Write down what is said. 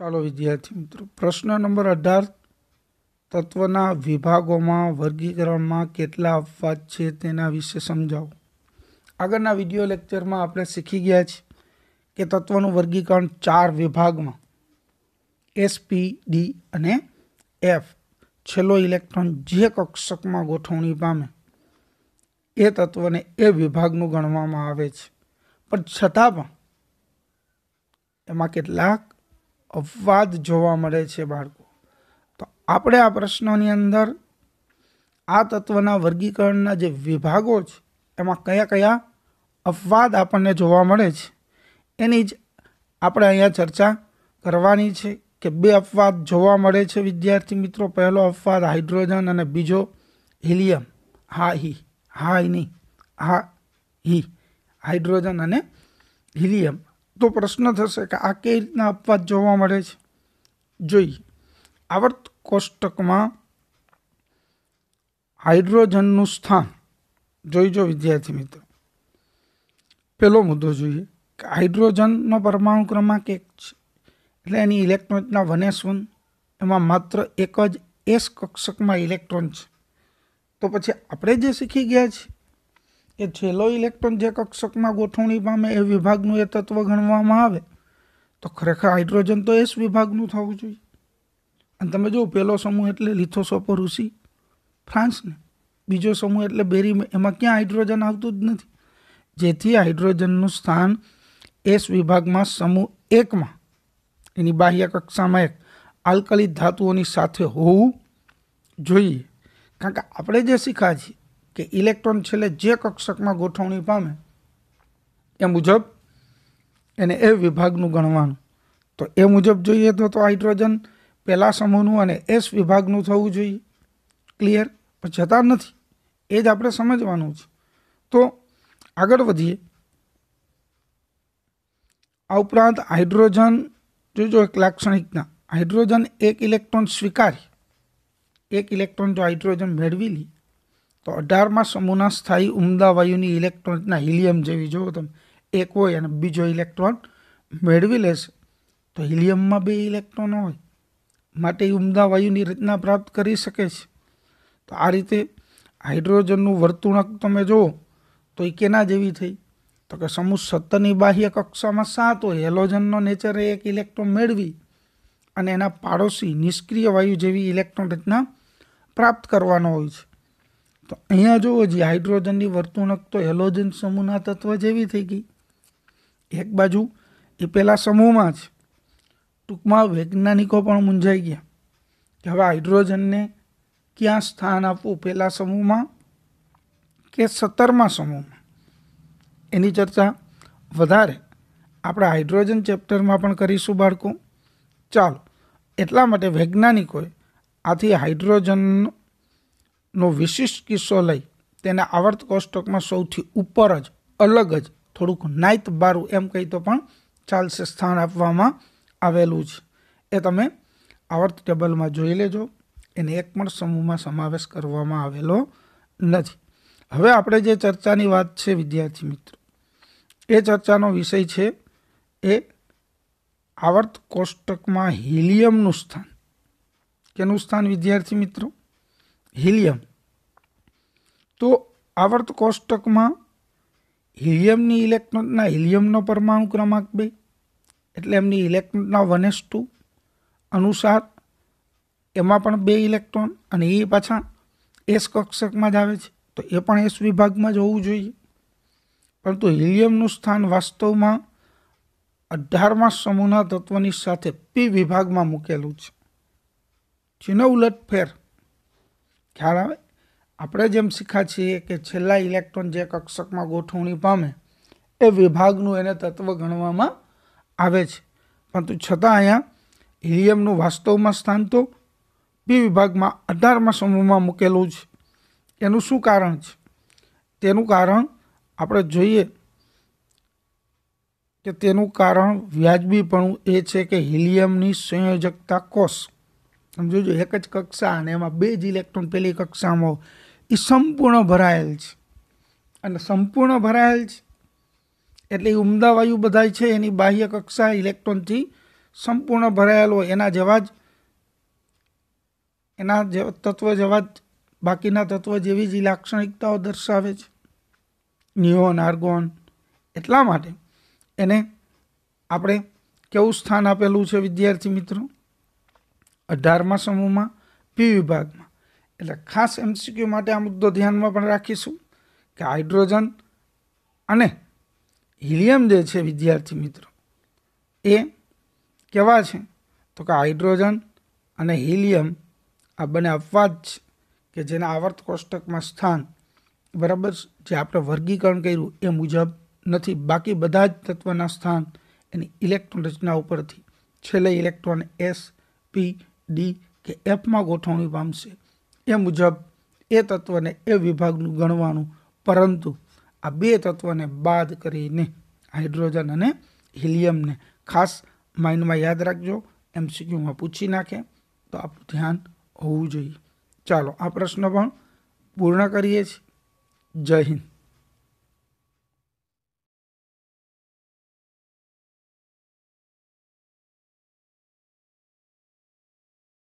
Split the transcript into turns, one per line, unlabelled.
ચાલો વિદ્યાર્થી મિત્રો પ્રશ્ન નંબર અઢાર તત્વના વિભાગોમાં વર્ગીકરણમાં કેટલા અપવાદ છે તેના વિશે સમજાવો આગળના વિડીયો લેક્ચરમાં આપણે શીખી ગયા છીએ કે તત્વનું વર્ગીકરણ ચાર વિભાગમાં એસ ડી અને એફ છેલ્લો ઇલેક્ટ્રોન જે કક્ષકમાં ગોઠવણી પામે એ તત્વને એ વિભાગનું ગણવામાં આવે છે પણ છતાં પણ એમાં કેટલાક અપવાદ જોવા મળે છે બાળકો તો આપણે આ પ્રશ્નોની અંદર આ તત્વના વર્ગીકરણના જે વિભાગો છે એમાં કયા કયા અપવાદ આપણને જોવા મળે છે એની જ આપણે અહીંયા ચર્ચા કરવાની છે કે બે અપવાદ જોવા મળે છે વિદ્યાર્થી મિત્રો પહેલો અપવાદ હાઇડ્રોજન અને બીજો હિલિયમ હા હિ હા નહીં હા હિ હાઇડ્રોજન અને હિલિયમ તો પ્રશ્ન થશે કે આ કઈ રીતના અપવાદ જોવા મળે છે જોઈએ આવર્ત કોષ્ટકમાં હાઇડ્રોજનનું સ્થાન જોઈજો વિદ્યાર્થી મિત્રો પહેલો મુદ્દો જોઈએ કે હાઇડ્રોજનનો પરમાણુ ક્રમાંક એક છે એટલે એની ઇલેક્ટ્રોનના વન એસ એમાં માત્ર એક જ એસ કક્ષકમાં ઇલેક્ટ્રોન છે તો પછી આપણે જે શીખી ગયા છીએ એ છેલ્લો ઇલેક્ટ્રોન જે કક્ષકમાં ગોઠવણી પામે એ વિભાગનું એ તત્વ ગણવામાં આવે તો ખરેખર હાઇડ્રોજન તો એસ વિભાગનું થવું જોઈએ અને તમે જુઓ પહેલો સમૂહ એટલે લિથોસોપો ઋષિ ફ્રાન્સને બીજો સમૂહ એટલે બેરી એમાં ક્યાં હાઇડ્રોજન આવતું જ નથી જેથી હાઇડ્રોજનનું સ્થાન એસ વિભાગમાં સમૂહ એકમાં એની બાહ્ય કક્ષામાં એક આલ્કલિત ધાતુઓની સાથે હોવું જોઈએ કારણ કે આપણે જે શીખ્યા છીએ કે ઇલેક્ટ્રોન છેલ્લે જે કક્ષકમાં ગોઠવણી પામે એ મુજબ એને એ વિભાગનું ગણવાનું તો એ મુજબ જોઈએ તો તો હાઇડ્રોજન પહેલા સમૂહનું અને એસ વિભાગનું થવું જોઈએ ક્લિયર પણ જતા નથી એ જ આપણે સમજવાનું છે તો આગળ વધીએ આ ઉપરાંત હાઇડ્રોજન જોજો એક લાક્ષણિકતા હાઇડ્રોજન એક ઇલેક્ટ્રોન સ્વીકારી એક ઇલેક્ટ્રોન જો હાઇડ્રોજન મેળવી લે તો અઢારમાં સમૂહના સ્થાયી ઉમદા વાયુની ઇલેક્ટ્રોનના હિલિયમ જેવી જુઓ તમે એક હોય અને બીજો ઇલેક્ટ્રોન મેળવી લેશે તો હિલિયમમાં બે ઇલેક્ટ્રોન હોય માટે ઉમદા વાયુની રચના પ્રાપ્ત કરી શકે છે તો આ રીતે હાઇડ્રોજનનું વર્તુણક તમે જુઓ તો એ કેના જેવી થઈ તો કે સમૂહ સત્તરની બાહ્ય કક્ષામાં સાત હોય હેલોજનનો નેચરે એક ઇલેક્ટ્રોન મેળવી અને એના પાડોશી નિષ્ક્રિય વાયુ જેવી ઇલેક્ટ્રોન રચના પ્રાપ્ત કરવાનો હોય છે તો અહીંયા જુઓ જે હાઇડ્રોજનની વર્તુણક તો હેલોજન સમૂહના તત્વ જેવી થઈ ગઈ એક બાજુ એ પહેલાં સમૂહમાં જ ટૂંકમાં વૈજ્ઞાનિકો પણ મૂંઝાઈ ગયા કે હવે હાઇડ્રોજનને ક્યાં સ્થાન આપવું પહેલાં સમૂહમાં કે સત્તરમાં સમૂહમાં એની ચર્ચા વધારે આપણે હાઇડ્રોજન ચેપ્ટરમાં પણ કરીશું બાળકો ચાલો એટલા માટે વૈજ્ઞાનિકોએ આથી હાઇડ્રોજનનો નો વિશિષ્ટ કિસ્સો લઈ તેને આવર્ત કોષ્ટકમાં સૌથી ઉપર જ અલગ જ થોડુંક નાઇત બારું એમ કહી તો પણ ચાલશે સ્થાન આપવામાં આવેલું છે એ તમે આવર્ત ટેબલમાં જોઈ લેજો એને એક પણ સમૂહમાં સમાવેશ કરવામાં આવેલો નથી હવે આપણે જે ચર્ચાની વાત છે વિદ્યાર્થી મિત્રો એ ચર્ચાનો વિષય છે એ આવર્ત કોષ્ટકમાં હિલિયમનું સ્થાન કેનું સ્થાન વિદ્યાર્થી મિત્રો હિલિયમ તો આવર્ત કોષ્ટકમાં હિલિયમની ઇલેક્ટ્રોનના હિલિયમનો પરમાણુ ક્રમાંક બે એટલે એમની ઇલેક્ટ્રોનના વન એસ ટુ અનુસાર એમાં પણ બે ઇલેક્ટ્રોન અને એ પાછા એસ કક્ષકમાં જ આવે છે તો એ પણ એસ વિભાગમાં જ હોવું જોઈએ પરંતુ હિલિયમનું સ્થાન વાસ્તવમાં અઢારમા સમૂહના તત્વની સાથે પી વિભાગમાં મૂકેલું છે જેનો ઉલટ ફેર ખ્યાલ આવે આપણે જેમ શીખ્યા છીએ કે છેલ્લા ઇલેક્ટ્રોન જે કક્ષકમાં ગોઠવણી પામે એ વિભાગનું એને તત્વ ગણવામાં આવે છે પરંતુ છતાં અહીંયા હિલિયમનું વાસ્તવમાં સ્થાન તો બી વિભાગમાં અઢારમાં સમૂહમાં મૂકેલું છે એનું શું કારણ છે તેનું કારણ આપણે જોઈએ કે તેનું કારણ વ્યાજબીપણું એ છે કે હિલિયમની સંયોજકતા કોષ તમે જોજો એક જ કક્ષા અને એમાં બે જ ઇલેક્ટ્રોન પહેલી કક્ષામાં એ સંપૂર્ણ ભરાયેલ છે અને સંપૂર્ણ ભરાયેલ છે એટલે એ ઉમદા વાયુ બધાય છે એની બાહ્ય કક્ષા ઇલેક્ટ્રોનથી સંપૂર્ણ ભરાયેલ હોય એના જેવા જ એના તત્વ જેવા જ બાકીના તત્વ જેવી જ લાક્ષણિકતાઓ દર્શાવે છે નિયોન આર્ગોન એટલા માટે એને આપણે કેવું સ્થાન આપેલું છે વિદ્યાર્થી મિત્રો અઢારમા સમૂહમાં પી વિભાગમાં એટલે ખાસ એમસીક્યુ માટે આ મુદ્દો ધ્યાનમાં પણ રાખીશું કે હાઇડ્રોજન અને હિલિયમ જે છે વિદ્યાર્થી મિત્રો એ કેવા છે તો કે હાઇડ્રોજન અને હિલિયમ આ બંને અપવાદ છે કે જેના આવર્ત કોષ્ટકમાં સ્થાન બરાબર જે આપણે વર્ગીકરણ કર્યું એ મુજબ નથી બાકી બધા જ તત્વના સ્થાન એની ઇલેક્ટ્રોન રચના ઉપરથી છેલ્લે ઇલેક્ટ્રોન એસ પી ડી કે એફમાં ગોઠવણી પામશે એ મુજબ એ તત્વને એ વિભાગનું ગણવાનું પરંતુ આ બે તત્વને બાદ કરીને હાઇડ્રોજન અને હિલિયમને ખાસ માઇન્ડમાં યાદ રાખજો એમ એમસીક્યુમાં પૂછી નાખે તો આપણું ધ્યાન હોવું જોઈએ ચાલો આ પ્રશ્ન પણ પૂર્ણ કરીએ છીએ જય હિન્દ